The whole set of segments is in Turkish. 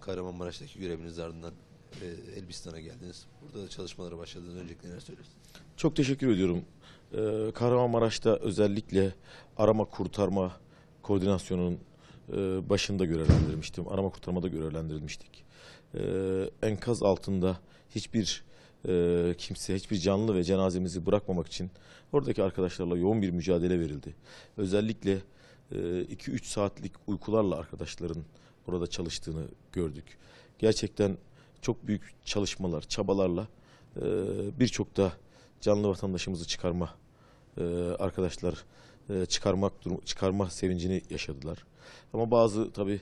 Kahramanmaraş'taki göreviniz ardından e, Elbistan'a geldiniz. Burada da çalışmalara başladınız. Öncelikle neler söylersiniz? Çok teşekkür ediyorum. Ee, Kahramanmaraş'ta özellikle arama kurtarma koordinasyonunun e, başında görevlendirmiştim. Arama kurtarmada görevlendirilmiştik. E, enkaz altında hiçbir e, kimse, hiçbir canlı ve cenazemizi bırakmamak için oradaki arkadaşlarla yoğun bir mücadele verildi. Özellikle 2-3 e, saatlik uykularla arkadaşların orada çalıştığını gördük. Gerçekten çok büyük çalışmalar, çabalarla e, birçok da canlı vatandaşımızı çıkarma e, arkadaşlar e, çıkarmak çıkarma sevincini yaşadılar. Ama bazı tabi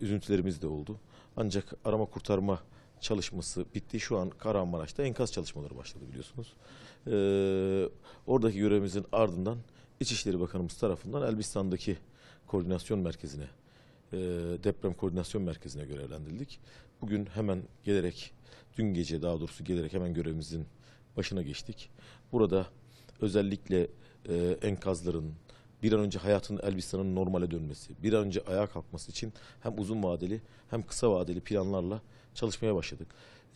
üzüntülerimiz de oldu. Ancak arama kurtarma çalışması bitti. Şu an Kahramanmaraş'ta enkaz çalışmaları başladı biliyorsunuz. E, oradaki görevimizin ardından İçişleri Bakanımız tarafından Elbistan'daki koordinasyon merkezine e, deprem koordinasyon merkezine görevlendirildik. Bugün hemen gelerek, dün gece daha doğrusu gelerek hemen görevimizin başına geçtik. Burada özellikle e, enkazların, bir an önce hayatın Elbistan'ın normale dönmesi, bir an önce ayağa kalkması için hem uzun vadeli hem kısa vadeli planlarla çalışmaya başladık.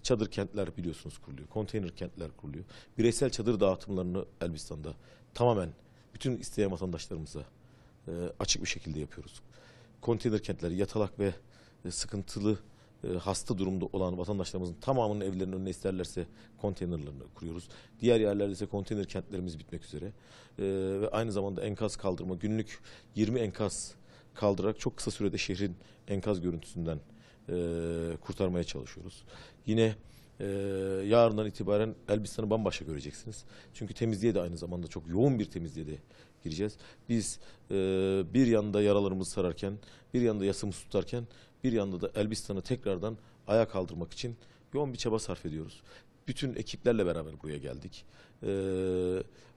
Çadır kentler biliyorsunuz kuruluyor, konteyner kentler kuruluyor. Bireysel çadır dağıtımlarını Elbistan'da tamamen bütün isteyen vatandaşlarımıza e, açık bir şekilde yapıyoruz konteyner kentleri, yatalak ve e, sıkıntılı e, hasta durumda olan vatandaşlarımızın tamamının evlerinin önüne isterlerse konteynerlarını kuruyoruz. Diğer yerlerde ise konteyner kentlerimiz bitmek üzere. E, ve aynı zamanda enkaz kaldırma, günlük 20 enkaz kaldırarak çok kısa sürede şehrin enkaz görüntüsünden kurtarmaya çalışıyoruz. Yine e, yarından itibaren Elbistan'ı bambaşka göreceksiniz. Çünkü temizliğe de aynı zamanda çok yoğun bir temizliğe de gireceğiz. Biz e, bir yanda yaralarımızı sararken, bir yanda yasımızı tutarken, bir yanda da Elbistan'ı tekrardan ayağa kaldırmak için yoğun bir çaba sarf ediyoruz bütün ekiplerle beraber buraya geldik. Ee,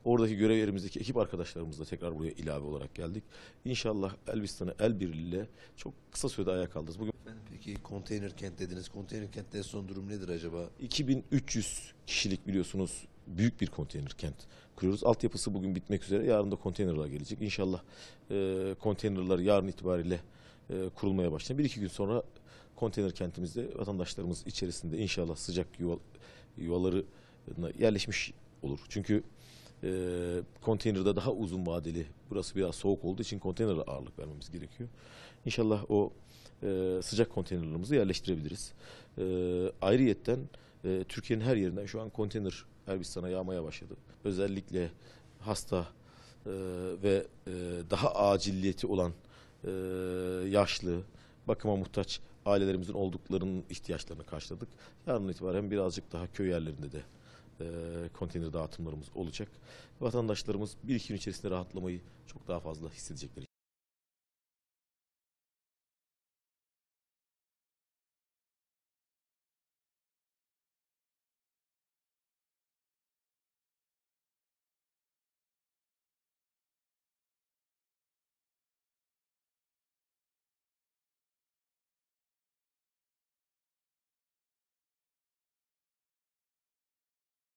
oradaki görev yerimizdeki ekip arkadaşlarımızla tekrar buraya ilave olarak geldik. İnşallah Elbistan'ı el birliğiyle çok kısa sürede ayağa kaldırırız. Bugün peki konteyner kent dediniz. Konteyner kentte son durum nedir acaba? 2300 kişilik biliyorsunuz büyük bir konteyner kent kuruyoruz. Altyapısı bugün bitmek üzere. Yarın da konteynerlar gelecek. İnşallah e, konteynerlar yarın itibariyle e, kurulmaya başlayacak. Bir iki gün sonra konteyner kentimizde vatandaşlarımız içerisinde inşallah sıcak yuva, yuvaları yerleşmiş olur. Çünkü e, konteynerde daha uzun vadeli, burası biraz soğuk olduğu için konteynere ağırlık vermemiz gerekiyor. İnşallah o e, sıcak konteynerlarımızı yerleştirebiliriz. E, ayrıyetten e, Türkiye'nin her yerinden şu an konteyner Erbistan'a yağmaya başladı. Özellikle hasta e, ve e, daha acilliyeti olan e, yaşlı, bakıma muhtaç ailelerimizin olduklarının ihtiyaçlarını karşıladık. Yarın itibaren birazcık daha köy yerlerinde de e, konteyner dağıtımlarımız olacak. Vatandaşlarımız bir iki gün içerisinde rahatlamayı çok daha fazla hissedecekler.